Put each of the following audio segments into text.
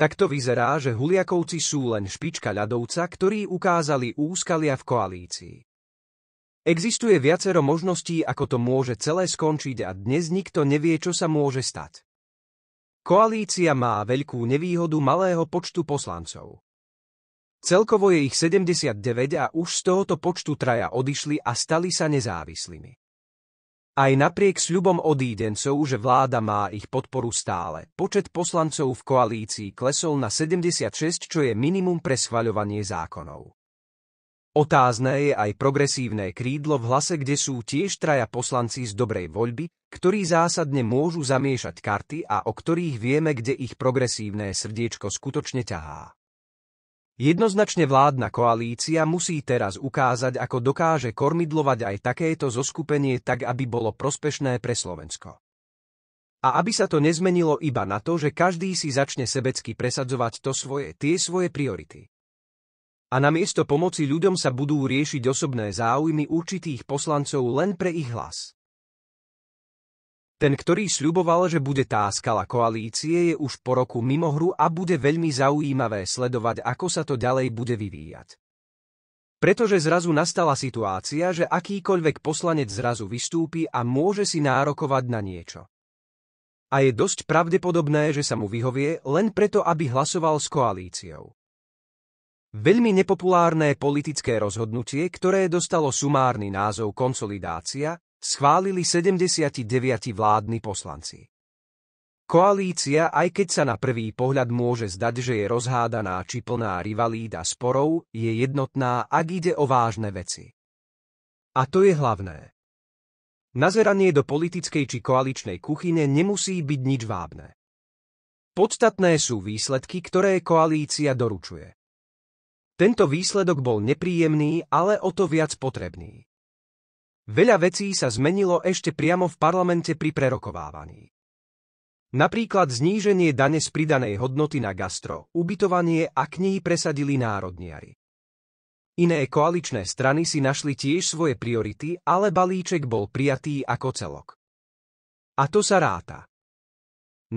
Takto vyzerá, že Huliakovci sú len špička ľadovca, ktorí ukázali úskalia v koalícii. Existuje viacero možností, ako to môže celé skončiť a dnes nikto nevie, čo sa môže stať. Koalícia má veľkú nevýhodu malého počtu poslancov. Celkovo je ich 79 a už z tohoto počtu traja odišli a stali sa nezávislými. Aj napriek sľubom odídencov, že vláda má ich podporu stále, počet poslancov v koalícii klesol na 76, čo je minimum pre schvaľovanie zákonov. Otázne je aj progresívne krídlo v hlase, kde sú tiež traja poslanci z dobrej voľby, ktorí zásadne môžu zamiešať karty a o ktorých vieme, kde ich progresívne srdiečko skutočne ťahá. Jednoznačne vládna koalícia musí teraz ukázať, ako dokáže kormidlovať aj takéto zoskupenie tak, aby bolo prospešné pre Slovensko. A aby sa to nezmenilo iba na to, že každý si začne sebecky presadzovať to svoje, tie svoje priority. A namiesto pomoci ľuďom sa budú riešiť osobné záujmy určitých poslancov len pre ich hlas. Ten, ktorý sľuboval, že bude táskala koalície, je už po roku mimo hru a bude veľmi zaujímavé sledovať, ako sa to ďalej bude vyvíjať. Pretože zrazu nastala situácia, že akýkoľvek poslanec zrazu vystúpi a môže si nárokovať na niečo. A je dosť pravdepodobné, že sa mu vyhovie len preto, aby hlasoval s koalíciou. Veľmi nepopulárne politické rozhodnutie, ktoré dostalo sumárny názov konsolidácia, schválili 79 vládni poslanci. Koalícia, aj keď sa na prvý pohľad môže zdať, že je rozhádaná či plná rivalída a sporov, je jednotná, ak ide o vážne veci. A to je hlavné. Nazeranie do politickej či koaličnej kuchyne nemusí byť nič vábne. Podstatné sú výsledky, ktoré koalícia doručuje. Tento výsledok bol nepríjemný, ale o to viac potrebný. Veľa vecí sa zmenilo ešte priamo v parlamente pri prerokovávaní. Napríklad zníženie dane z pridanej hodnoty na gastro, ubytovanie a knihy presadili národniari. Iné koaličné strany si našli tiež svoje priority, ale balíček bol prijatý ako celok. A to sa ráta.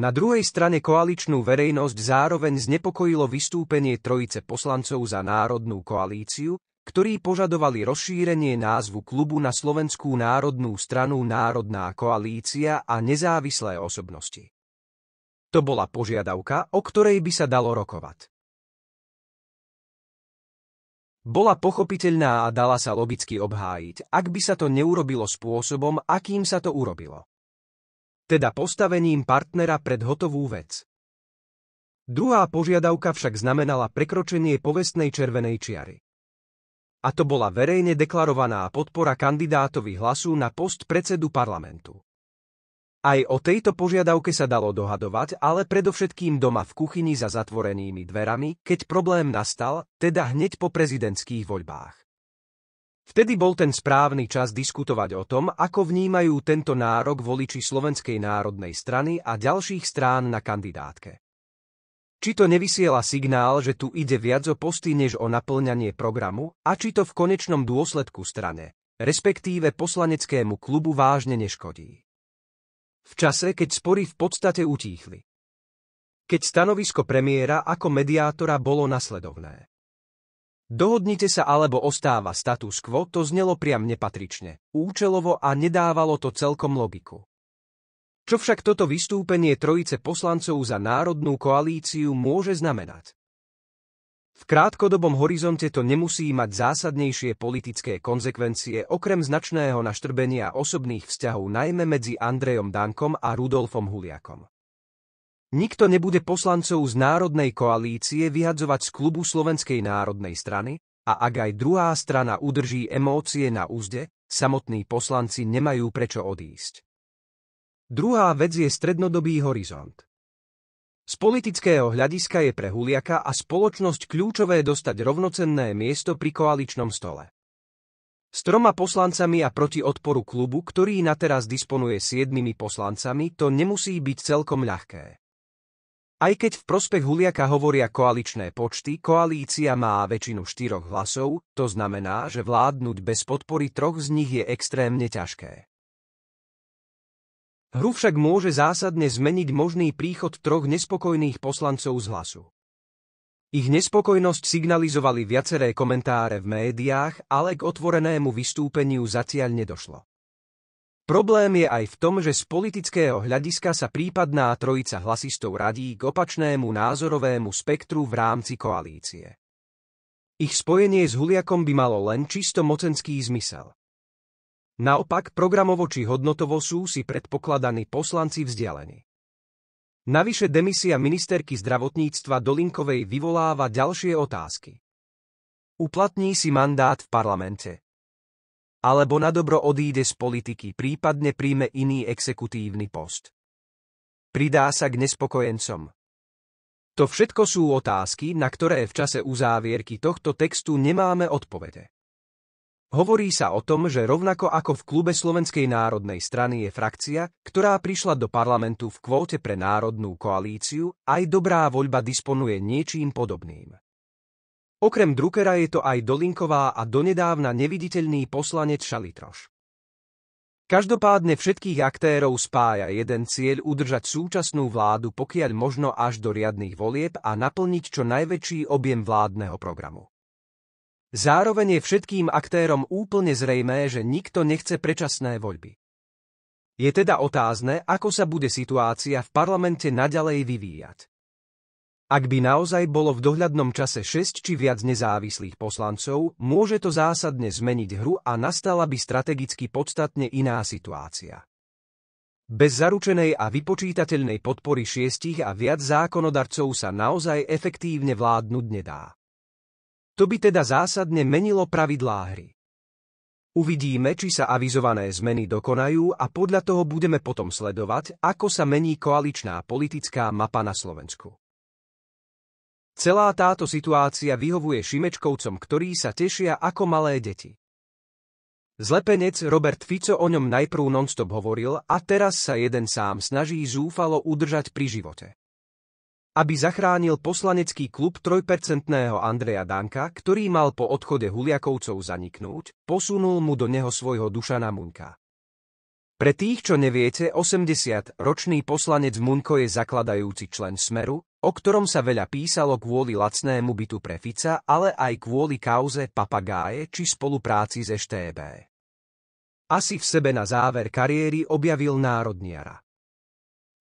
Na druhej strane koaličnú verejnosť zároveň znepokojilo vystúpenie trojice poslancov za národnú koalíciu, ktorí požadovali rozšírenie názvu klubu na Slovenskú národnú stranu Národná koalícia a nezávislé osobnosti. To bola požiadavka, o ktorej by sa dalo rokovať. Bola pochopiteľná a dala sa logicky obhájiť, ak by sa to neurobilo spôsobom, akým sa to urobilo. Teda postavením partnera pred hotovú vec. Druhá požiadavka však znamenala prekročenie povestnej červenej čiary a to bola verejne deklarovaná podpora kandidátovi hlasu na post predsedu parlamentu. Aj o tejto požiadavke sa dalo dohadovať, ale predovšetkým doma v kuchyni za zatvorenými dverami, keď problém nastal, teda hneď po prezidentských voľbách. Vtedy bol ten správny čas diskutovať o tom, ako vnímajú tento nárok voliči Slovenskej národnej strany a ďalších strán na kandidátke. Či to nevysiela signál, že tu ide viac o posty než o naplňanie programu, a či to v konečnom dôsledku strane, respektíve poslaneckému klubu vážne neškodí. V čase, keď spory v podstate utíchli. Keď stanovisko premiéra ako mediátora bolo nasledovné. Dohodnite sa alebo ostáva status quo, to znelo priam nepatrične, účelovo a nedávalo to celkom logiku. Čo však toto vystúpenie trojice poslancov za národnú koalíciu môže znamenať? V krátkodobom horizonte to nemusí mať zásadnejšie politické konzekvencie okrem značného naštrbenia osobných vzťahov najmä medzi Andrejom Dankom a Rudolfom Huliakom. Nikto nebude poslancov z národnej koalície vyhadzovať z klubu Slovenskej národnej strany a ak aj druhá strana udrží emócie na úzde, samotní poslanci nemajú prečo odísť. Druhá vec je strednodobý horizont. Z politického hľadiska je pre Huliaka a spoločnosť kľúčové dostať rovnocenné miesto pri koaličnom stole. S troma poslancami a proti odporu klubu, ktorý na teraz disponuje siedmimi poslancami, to nemusí byť celkom ľahké. Aj keď v prospech Huliaka hovoria koaličné počty, koalícia má väčšinu štyroch hlasov, to znamená, že vládnuť bez podpory troch z nich je extrémne ťažké. Hru však môže zásadne zmeniť možný príchod troch nespokojných poslancov z hlasu. Ich nespokojnosť signalizovali viaceré komentáre v médiách, ale k otvorenému vystúpeniu zatiaľ nedošlo. Problém je aj v tom, že z politického hľadiska sa prípadná trojica hlasistov radí k opačnému názorovému spektru v rámci koalície. Ich spojenie s Huliakom by malo len čisto mocenský zmysel. Naopak programovo či hodnotovo sú si predpokladaní poslanci vzdialení. Navyše demisia ministerky zdravotníctva Dolinkovej vyvoláva ďalšie otázky. Uplatní si mandát v parlamente. Alebo na dobro odíde z politiky, prípadne príjme iný exekutívny post. Pridá sa k nespokojencom. To všetko sú otázky, na ktoré v čase uzávierky tohto textu nemáme odpovede. Hovorí sa o tom, že rovnako ako v klube Slovenskej národnej strany je frakcia, ktorá prišla do parlamentu v kvóte pre národnú koalíciu, aj dobrá voľba disponuje niečím podobným. Okrem Druckera je to aj Dolinková a donedávna neviditeľný poslanec Šalitroš. Každopádne všetkých aktérov spája jeden cieľ udržať súčasnú vládu pokiaľ možno až do riadných volieb a naplniť čo najväčší objem vládneho programu. Zároveň je všetkým aktérom úplne zrejmé, že nikto nechce predčasné voľby. Je teda otázne, ako sa bude situácia v parlamente naďalej vyvíjať. Ak by naozaj bolo v dohľadnom čase 6 či viac nezávislých poslancov, môže to zásadne zmeniť hru a nastala by strategicky podstatne iná situácia. Bez zaručenej a vypočítateľnej podpory šiestich a viac zákonodarcov sa naozaj efektívne vládnuť nedá. To by teda zásadne menilo pravidlá hry. Uvidíme, či sa avizované zmeny dokonajú a podľa toho budeme potom sledovať, ako sa mení koaličná politická mapa na Slovensku. Celá táto situácia vyhovuje Šimečkovcom, ktorí sa tešia ako malé deti. Zlepenec Robert Fico o ňom najprv nonstop hovoril a teraz sa jeden sám snaží zúfalo udržať pri živote aby zachránil poslanecký klub trojpercentného Andreja Danka, ktorý mal po odchode Huliakovcov zaniknúť, posunul mu do neho svojho Dušana Munka. Pre tých, čo neviete, 80-ročný poslanec Munko je zakladajúci člen Smeru, o ktorom sa veľa písalo kvôli lacnému bytu pre Fica, ale aj kvôli kauze papagáje či spolupráci s EŠTB. Asi v sebe na záver kariéry objavil národniara.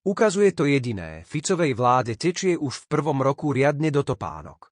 Ukazuje to jediné, Ficovej vláde tečie už v prvom roku riadne do topánok.